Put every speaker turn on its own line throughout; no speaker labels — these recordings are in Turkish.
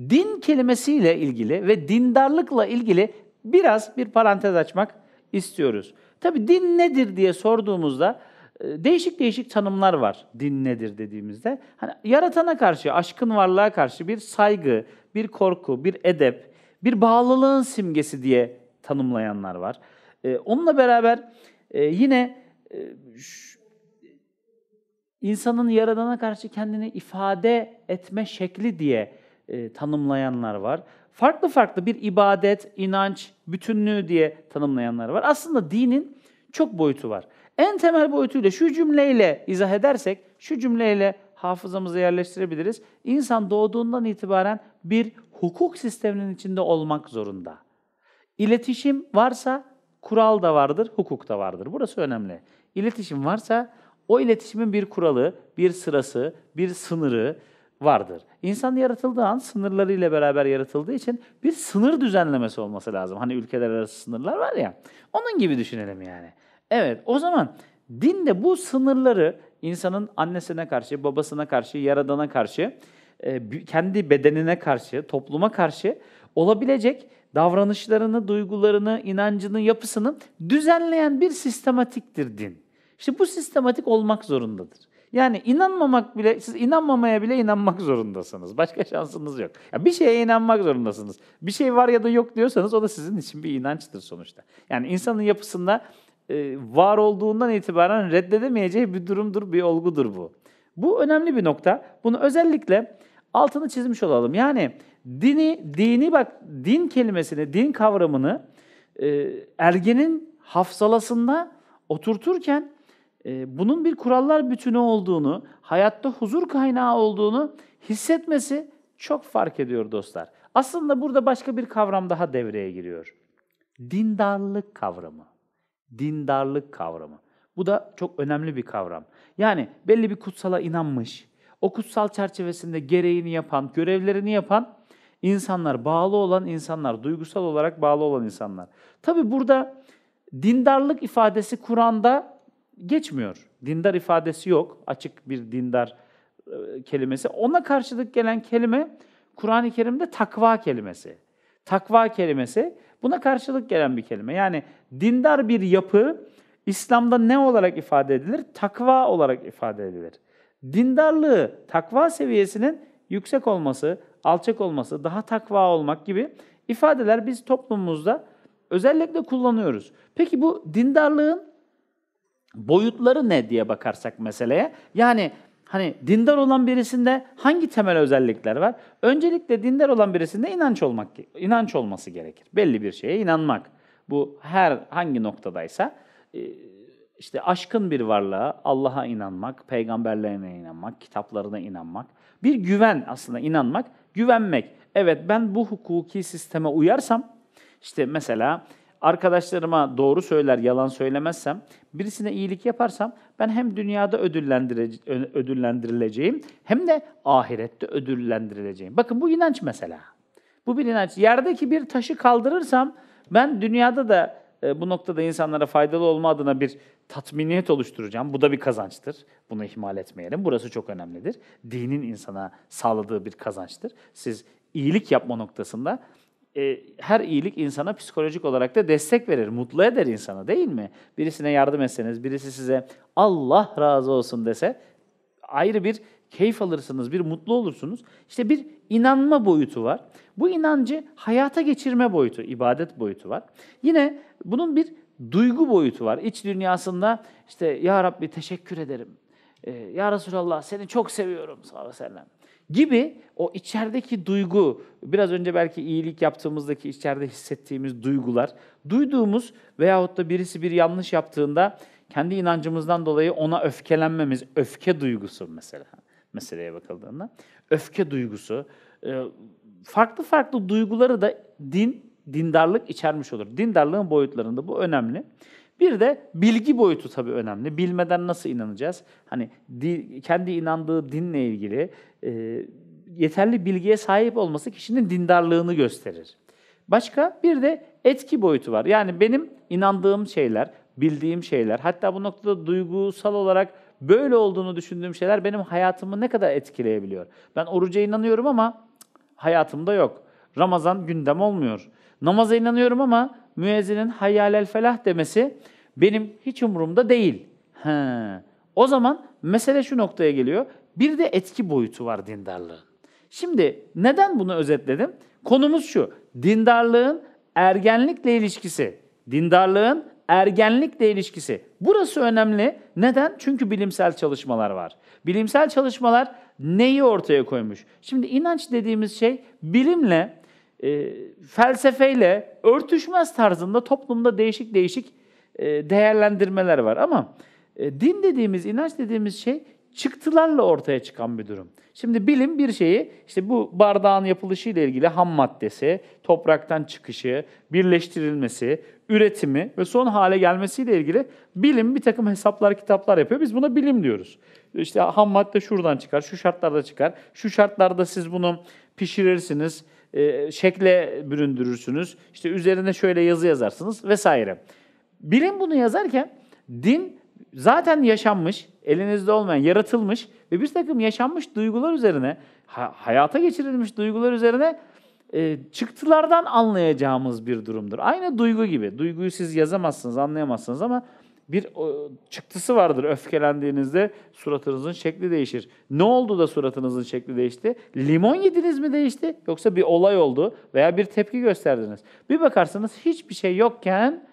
Din kelimesiyle ilgili ve dindarlıkla ilgili biraz bir parantez açmak istiyoruz. Tabi din nedir diye sorduğumuzda e, değişik değişik tanımlar var din nedir dediğimizde. Hani yaratana karşı, aşkın varlığa karşı bir saygı, bir korku, bir edep, bir bağlılığın simgesi diye tanımlayanlar var. E, onunla beraber e, yine insanın yaradana karşı kendini ifade etme şekli diye e, tanımlayanlar var. Farklı farklı bir ibadet, inanç, bütünlüğü diye tanımlayanlar var. Aslında dinin çok boyutu var. En temel boyutuyla şu cümleyle izah edersek, şu cümleyle hafızamıza yerleştirebiliriz. İnsan doğduğundan itibaren bir hukuk sisteminin içinde olmak zorunda. İletişim varsa kural da vardır, hukuk da vardır. Burası önemli. İletişim varsa o iletişimin bir kuralı, bir sırası, bir sınırı, vardır. İnsan yaratıldığı an sınırlarıyla beraber yaratıldığı için bir sınır düzenlemesi olması lazım. Hani ülkeler arası sınırlar var ya. Onun gibi düşünelim yani. Evet o zaman din de bu sınırları insanın annesine karşı, babasına karşı, yaradana karşı, e, kendi bedenine karşı, topluma karşı olabilecek davranışlarını, duygularını, inancını, yapısını düzenleyen bir sistematiktir din. İşte bu sistematik olmak zorundadır. Yani inanmamak bile, siz inanmamaya bile inanmak zorundasınız. Başka şansınız yok. Yani bir şeye inanmak zorundasınız. Bir şey var ya da yok diyorsanız o da sizin için bir inançtır sonuçta. Yani insanın yapısında e, var olduğundan itibaren reddedemeyeceği bir durumdur, bir olgudur bu. Bu önemli bir nokta. Bunu özellikle altını çizmiş olalım. Yani dini, dini bak din kelimesini, din kavramını e, ergenin hafsalasında oturturken bunun bir kurallar bütünü olduğunu, hayatta huzur kaynağı olduğunu hissetmesi çok fark ediyor dostlar. Aslında burada başka bir kavram daha devreye giriyor. Dindarlık kavramı. Dindarlık kavramı. Bu da çok önemli bir kavram. Yani belli bir kutsala inanmış, o kutsal çerçevesinde gereğini yapan, görevlerini yapan insanlar, bağlı olan insanlar, duygusal olarak bağlı olan insanlar. Tabi burada dindarlık ifadesi Kur'an'da geçmiyor. Dindar ifadesi yok. Açık bir dindar e, kelimesi. Ona karşılık gelen kelime Kur'an-ı Kerim'de takva kelimesi. Takva kelimesi buna karşılık gelen bir kelime. Yani dindar bir yapı İslam'da ne olarak ifade edilir? Takva olarak ifade edilir. Dindarlığı, takva seviyesinin yüksek olması, alçak olması, daha takva olmak gibi ifadeler biz toplumumuzda özellikle kullanıyoruz. Peki bu dindarlığın boyutları ne diye bakarsak meseleye yani hani dindar olan birisinde hangi temel özellikler var? Öncelikle dindar olan birisinde inanç olmak inanç olması gerekir. Belli bir şeye inanmak. Bu her hangi noktadaysa e, işte aşkın bir varlığa, Allah'a inanmak, peygamberlerine inanmak, kitaplarına inanmak, bir güven aslında inanmak, güvenmek. Evet ben bu hukuki sisteme uyarsam işte mesela arkadaşlarıma doğru söyler, yalan söylemezsem, birisine iyilik yaparsam ben hem dünyada ödüllendirileceğim hem de ahirette ödüllendirileceğim. Bakın bu inanç mesela. Bu bir inanç. Yerdeki bir taşı kaldırırsam ben dünyada da e, bu noktada insanlara faydalı olma adına bir tatminiyet oluşturacağım. Bu da bir kazançtır. Bunu ihmal etmeyelim. Burası çok önemlidir. Dinin insana sağladığı bir kazançtır. Siz iyilik yapma noktasında e, her iyilik insana psikolojik olarak da destek verir, mutlu eder insana değil mi? Birisine yardım etseniz, birisi size Allah razı olsun dese ayrı bir keyif alırsınız, bir mutlu olursunuz. İşte bir inanma boyutu var. Bu inancı hayata geçirme boyutu, ibadet boyutu var. Yine bunun bir duygu boyutu var. İç dünyasında işte ya Rabbi teşekkür ederim. Ee, ya Resulallah seni çok seviyorum sallallahu aleyhi ve sellem gibi o içerideki duygu, biraz önce belki iyilik yaptığımızdaki içeride hissettiğimiz duygular, duyduğumuz veyahut da birisi bir yanlış yaptığında kendi inancımızdan dolayı ona öfkelenmemiz, öfke duygusu mesela meseleye bakıldığında. Öfke duygusu, e, farklı farklı duyguları da din, dindarlık içermiş olur. Dindarlığın boyutlarında bu önemli. Bir de bilgi boyutu tabii önemli. Bilmeden nasıl inanacağız? Hani di, kendi inandığı dinle ilgili e, yeterli bilgiye sahip olması kişinin dindarlığını gösterir. Başka bir de etki boyutu var. Yani benim inandığım şeyler, bildiğim şeyler, hatta bu noktada duygusal olarak böyle olduğunu düşündüğüm şeyler benim hayatımı ne kadar etkileyebiliyor? Ben oruca inanıyorum ama hayatımda yok. Ramazan gündem olmuyor. Namaza inanıyorum ama müezzinin hayyalel felah demesi benim hiç umurumda değil. He. O zaman mesele şu noktaya geliyor. Bir de etki boyutu var dindarlığın. Şimdi neden bunu özetledim? Konumuz şu. Dindarlığın ergenlikle ilişkisi. Dindarlığın ergenlikle ilişkisi. Burası önemli. Neden? Çünkü bilimsel çalışmalar var. Bilimsel çalışmalar neyi ortaya koymuş? Şimdi inanç dediğimiz şey bilimle e, felsefeyle örtüşmez tarzında toplumda değişik değişik e, değerlendirmeler var. Ama e, din dediğimiz, inanç dediğimiz şey çıktılarla ortaya çıkan bir durum. Şimdi bilim bir şeyi, işte bu bardağın yapılışıyla ilgili ham maddesi, topraktan çıkışı, birleştirilmesi, üretimi ve son hale gelmesiyle ilgili bilim bir takım hesaplar, kitaplar yapıyor. Biz buna bilim diyoruz. İşte ham madde şuradan çıkar, şu şartlarda çıkar, şu şartlarda siz bunu pişirirsiniz, e, şekle büründürürsünüz. İşte üzerine şöyle yazı yazarsınız vesaire. Bilim bunu yazarken din zaten yaşanmış, elinizde olmayan, yaratılmış ve bir takım yaşanmış duygular üzerine, hayata geçirilmiş duygular üzerine e, çıktılardan anlayacağımız bir durumdur. Aynı duygu gibi. Duyguyu siz yazamazsınız, anlayamazsınız ama bir çıktısı vardır öfkelendiğinizde suratınızın şekli değişir. Ne oldu da suratınızın şekli değişti? Limon yediniz mi değişti? Yoksa bir olay oldu veya bir tepki gösterdiniz. Bir bakarsanız hiçbir şey yokken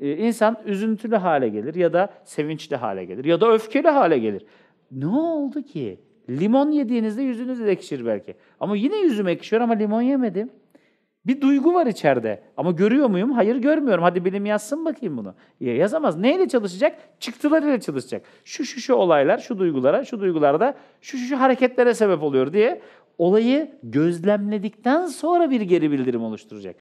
e, insan üzüntülü hale gelir ya da sevinçli hale gelir ya da öfkeli hale gelir. Ne oldu ki? Limon yediğinizde yüzünüz de ekşir belki. Ama yine yüzüm ekşiyor ama limon yemedim. Bir duygu var içeride. Ama görüyor muyum? Hayır görmüyorum. Hadi benim yazsın bakayım bunu. Ya yazamaz. Neyle çalışacak? Çıktılarıyla çalışacak. Şu şu şu olaylar şu duygulara, şu duygularda şu şu şu hareketlere sebep oluyor diye olayı gözlemledikten sonra bir geri bildirim oluşturacak.